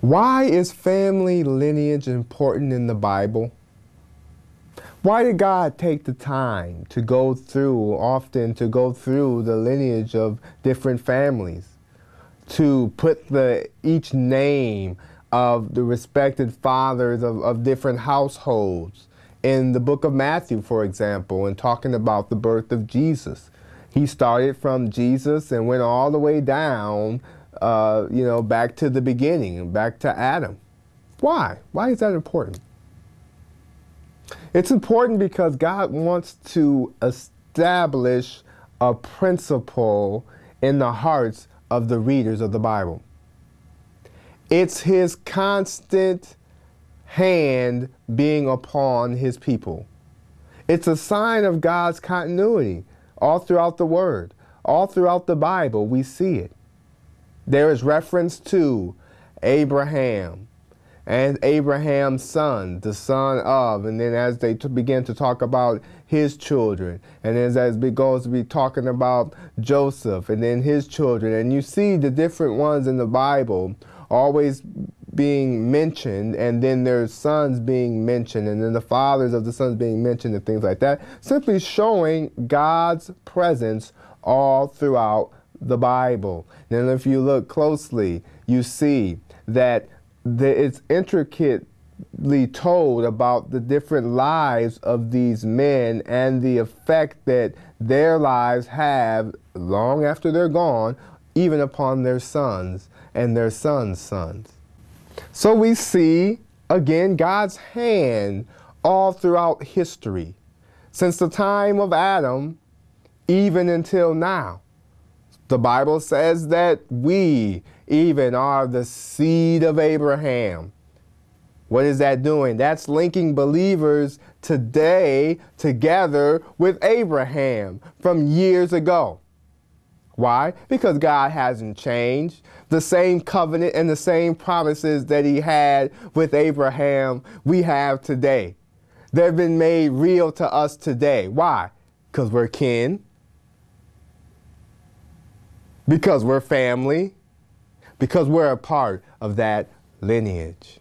Why is family lineage important in the Bible? Why did God take the time to go through, often to go through the lineage of different families, to put the each name of the respected fathers of, of different households in the book of Matthew, for example, and talking about the birth of Jesus? He started from Jesus and went all the way down uh, you know, back to the beginning and back to Adam. Why? Why is that important? It's important because God wants to establish a principle in the hearts of the readers of the Bible. It's His constant hand being upon His people. It's a sign of God's continuity all throughout the Word, all throughout the Bible, we see it. There is reference to Abraham and Abraham's son, the son of, and then as they begin to talk about his children, and then as it goes to be talking about Joseph and then his children, and you see the different ones in the Bible always being mentioned, and then their sons being mentioned, and then the fathers of the sons being mentioned, and things like that, simply showing God's presence all throughout the Bible. And if you look closely, you see that the, it's intricately told about the different lives of these men and the effect that their lives have long after they're gone, even upon their sons and their sons' sons. So we see, again, God's hand all throughout history, since the time of Adam, even until now. The Bible says that we even are the seed of Abraham. What is that doing? That's linking believers today together with Abraham from years ago. Why? Because God hasn't changed. The same covenant and the same promises that He had with Abraham, we have today. They've been made real to us today. Why? Because we're kin, because we're family, because we're a part of that lineage.